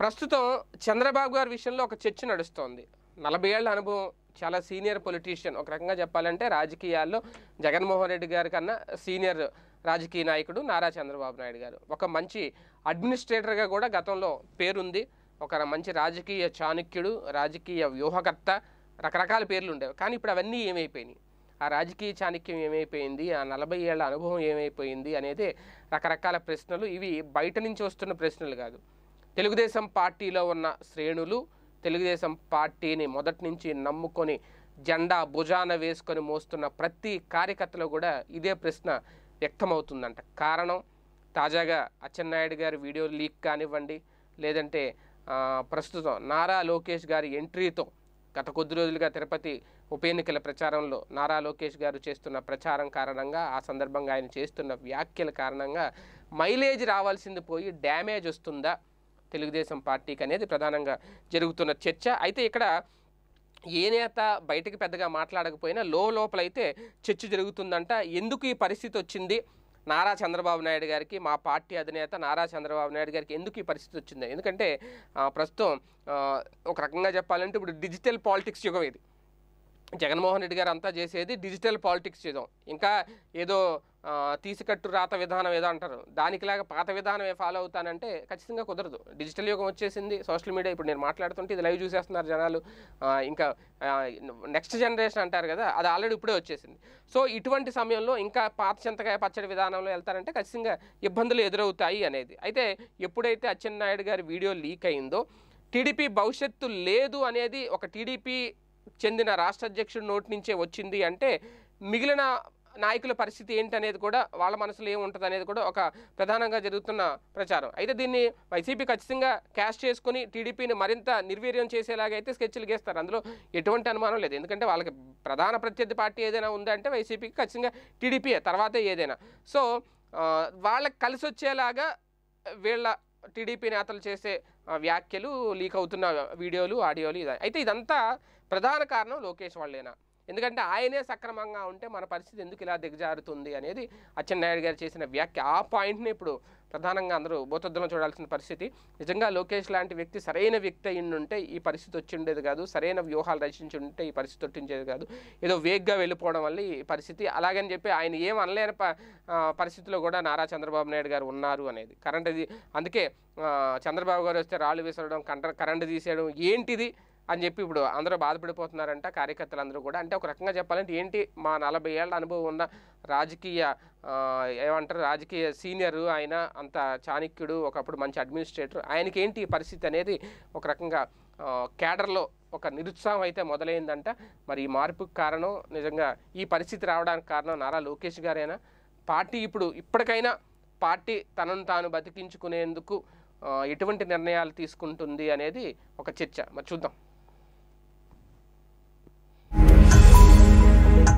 ప్రస్తుతం చంద్రబాబు గారి విషయంలో ఒక చర్చ నడుస్తోంది నలభై ఏళ్ళ అనుభవం చాలా సీనియర్ పొలిటీషియన్ ఒక రకంగా చెప్పాలంటే రాజకీయాల్లో జగన్మోహన్ రెడ్డి గారి కన్నా సీనియర్ రాజకీయ నాయకుడు నారా చంద్రబాబు నాయుడు గారు ఒక మంచి అడ్మినిస్ట్రేటర్గా కూడా గతంలో పేరుంది ఒక మంచి రాజకీయ చాణుక్యుడు రాజకీయ వ్యూహకర్త రకరకాల పేర్లు ఉండేవి కానీ ఇప్పుడు అవన్నీ ఏమైపోయినాయి ఆ రాజకీయ చాణక్యం ఏమైపోయింది ఆ నలభై ఏళ్ల అనుభవం ఏమైపోయింది అనేది రకరకాల ప్రశ్నలు ఇవి బయట నుంచి వస్తున్న ప్రశ్నలు కాదు తెలుగుదేశం పార్టీలో ఉన్న శ్రేణులు తెలుగుదేశం పార్టీని మొదటి నుంచి నమ్ముకొని జెండా భుజాన వేసుకొని మోస్తున్న ప్రతి కార్యకర్తలో కూడా ఇదే ప్రశ్న వ్యక్తమవుతుందంట కారణం తాజాగా అచ్చెన్నాయుడు గారి వీడియో లీక్ కానివ్వండి లేదంటే ప్రస్తుతం నారా లోకేష్ గారి ఎంట్రీతో గత కొద్ది రోజులుగా తిరుపతి ఉప ఎన్నికల ప్రచారంలో నారా లోకేష్ గారు చేస్తున్న ప్రచారం కారణంగా ఆ సందర్భంగా ఆయన చేస్తున్న వ్యాఖ్యల కారణంగా మైలేజ్ రావాల్సింది పోయి డ్యామేజ్ వస్తుందా తెలుగుదేశం పార్టీకి అనేది ప్రధానంగా జరుగుతున్న చర్చ అయితే ఇక్కడ ఏ నేత బయటకు పెద్దగా మాట్లాడకపోయినా లో లోపలైతే చర్చ జరుగుతుందంట ఎందుకు ఈ పరిస్థితి వచ్చింది నారా చంద్రబాబు నాయుడు గారికి మా పార్టీ అధినేత నారా చంద్రబాబు నాయుడు గారికి ఎందుకు ఈ పరిస్థితి వచ్చింది ఎందుకంటే ప్రస్తుతం ఒక రకంగా చెప్పాలంటే ఇప్పుడు డిజిటల్ పాలిటిక్స్ యుగం ఇది జగన్మోహన్ రెడ్డి గారు అంతా చేసేది డిజిటల్ పాలిటిక్స్ యుగం ఇంకా ఏదో తీసికట్టు రాత విధానం ఏదో అంటారు దానికిలాగా పాత ఏ ఫాలో అవుతానంటే ఖచ్చితంగా కుదరదు డిజిటల్ యుగం వచ్చేసింది సోషల్ మీడియా ఇప్పుడు నేను మాట్లాడుతుంటే ఇది లైవ్ చూసేస్తున్నారు జనాలు ఇంకా నెక్స్ట్ జనరేషన్ అంటారు కదా అది ఆల్రెడీ ఇప్పుడే వచ్చేసింది సో ఇటువంటి సమయంలో ఇంకా పాత చింతకాయ పచ్చడి విధానంలో వెళ్తారంటే ఖచ్చితంగా ఇబ్బందులు ఎదురవుతాయి అనేది అయితే ఎప్పుడైతే అచ్చెన్నాయుడు గారి వీడియో లీక్ అయిందో టీడీపీ భవిష్యత్తు లేదు అనేది ఒక టీడీపీ చెందిన రాష్ట్ర అధ్యక్షుడి నోటి నుంచే వచ్చింది అంటే మిగిలిన నాయకుల పరిస్థితి ఏంటనేది కూడా వాళ్ళ మనసులో ఏముంటుంది అనేది కూడా ఒక ప్రధానంగా జరుగుతున్న ప్రచారం అయితే దీన్ని వైసీపీ ఖచ్చితంగా క్యాష్ చేసుకుని టీడీపీని మరింత నిర్వీర్యం చేసేలాగైతే స్కెచ్లు గీస్తారు అందులో ఎటువంటి అనుమానం లేదు ఎందుకంటే వాళ్ళకి ప్రధాన ప్రత్యర్థి పార్టీ ఏదైనా ఉందంటే వైసీపీకి ఖచ్చితంగా టీడీపీయే తర్వాతే ఏదైనా సో వాళ్ళకి కలిసి వచ్చేలాగా వీళ్ళ టీడీపీ నేతలు చేసే వ్యాఖ్యలు లీక్ అవుతున్న వీడియోలు ఆడియోలు ఇదే అయితే ఇదంతా ప్రధాన కారణం లోకేష్ వాళ్ళేనా ఎందుకంటే ఆయనే సక్రమంగా ఉంటే మన పరిస్థితి ఎందుకు ఇలా దిగజారుతుంది అనేది అచ్చెన్నాయుడు గారు చేసిన వ్యాఖ్య ఆ పాయింట్ని ఇప్పుడు ప్రధానంగా అందరూ బోతద్దులను చూడాల్సిన పరిస్థితి నిజంగా లోకేష్ లాంటి వ్యక్తి సరైన వ్యక్తి అయ్యుంటే ఈ పరిస్థితి వచ్చిండేది కాదు సరైన వ్యూహాలు రచించి ఉంటే ఈ పరిస్థితి వచ్చించేది కాదు ఏదో వేగ్గా వెళ్ళిపోవడం వల్ల ఈ పరిస్థితి అలాగని చెప్పి ఆయన ఏం అనలేని పరిస్థితిలో కూడా నారా చంద్రబాబు నాయుడు గారు ఉన్నారు అనేది కరెంట్ అందుకే చంద్రబాబు గారు వస్తే రాళ్ళు విసరడం కంట కరెంట్ తీసేయడం ఏంటిది అని చెప్పి ఇప్పుడు అందరూ బాధపడిపోతున్నారంట కార్యకర్తలు అందరూ కూడా అంటే ఒక రకంగా చెప్పాలంటే ఏంటి మా నలభై ఏళ్ళ అనుభవం ఉన్న రాజకీయ ఏమంటారు రాజకీయ సీనియర్ ఆయన అంత చాణక్యుడు ఒకప్పుడు మంచి అడ్మినిస్ట్రేటర్ ఆయనకి ఏంటి పరిస్థితి అనేది ఒక రకంగా కేడర్లో ఒక నిరుత్సాహం అయితే మొదలైందంట మరి ఈ మార్పుకు కారణం నిజంగా ఈ పరిస్థితి రావడానికి కారణం నారా లోకేష్ గారైనా పార్టీ ఇప్పుడు ఇప్పటికైనా పార్టీ తనను తాను బతికించుకునేందుకు ఎటువంటి నిర్ణయాలు తీసుకుంటుంది అనేది ఒక చర్చ మరి చూద్దాం